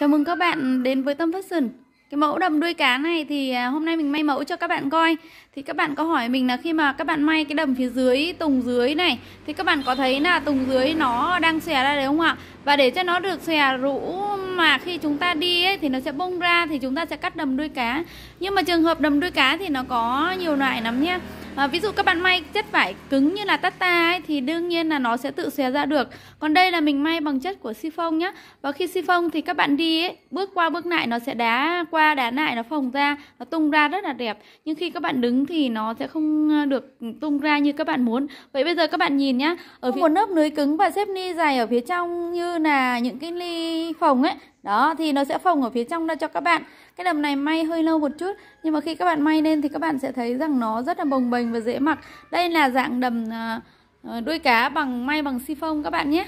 Chào mừng các bạn đến với Tâm Fashion Cái mẫu đầm đuôi cá này thì à, hôm nay mình may mẫu cho các bạn coi Thì các bạn có hỏi mình là khi mà các bạn may cái đầm phía dưới, tùng dưới này Thì các bạn có thấy là tùng dưới nó đang xòe ra đấy không ạ? Và để cho nó được xòe rũ mà khi chúng ta đi ấy, thì nó sẽ bung ra Thì chúng ta sẽ cắt đầm đuôi cá Nhưng mà trường hợp đầm đuôi cá thì nó có nhiều loại lắm nhé à, ví dụ các bạn may chất vải cứng như là tata ấy, thì đương nhiên là nó sẽ tự xé ra được còn đây là mình may bằng chất của siphon nhá và khi siphon thì các bạn đi ấy, bước qua bước lại nó sẽ đá qua đá lại nó phồng ra nó tung ra rất là đẹp nhưng khi các bạn đứng thì nó sẽ không ờ, được tung ra như các bạn muốn vậy bây giờ các bạn nhìn nhá ở phía... một lớp lưới cứng và xếp ni dày ở phía trong như là những cái ly phồng ấy đó thì nó sẽ phồng ở phía trong ra cho các bạn cái đầm này may hơi lâu một chút nhưng mà khi các bạn may lên thì các bạn sẽ thấy rằng nó rất là bồng bềnh và dễ mặc đây là dạng đầm à, à, đuôi cá bằng may bằng si siphon các bạn nhé